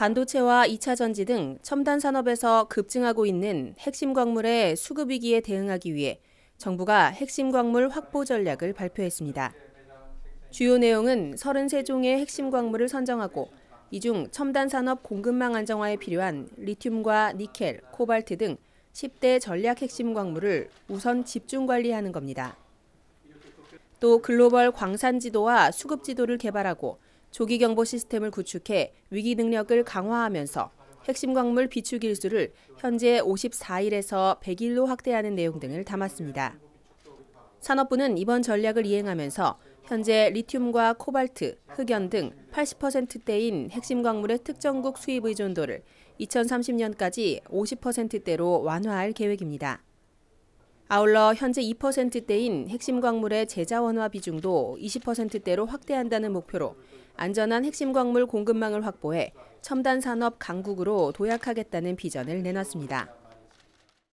반도체와 2차 전지 등 첨단 산업에서 급증하고 있는 핵심 광물의 수급 위기에 대응하기 위해 정부가 핵심 광물 확보 전략을 발표했습니다. 주요 내용은 33종의 핵심 광물을 선정하고 이 중 첨단 산업 공급망 안정화에 필요한 리튬과 니켈, 코발트 등 10대 전략 핵심 광물을 우선 집중 관리하는 겁니다. 또 글로벌 광산 지도와 수급 지도를 개발하고 조기 경보 시스템을 구축해 위기 능력을 강화하면서 핵심 광물 비축 일수를 현재 54일에서 100일로 확대하는 내용 등을 담았습니다. 산업부는 이번 전략을 이행하면서 현재 리튬과 코발트, 흑연 등 80%대인 핵심 광물의 특정국 수입 의존도를 2030년까지 50%대로 완화할 계획입니다. 아울러 현재 2%대인 핵심 광물의 제자원화 비중도 20%대로 확대한다는 목표로 안전한 핵심 광물 공급망을 확보해 첨단 산업 강국으로 도약하겠다는 비전을 내놨습니다.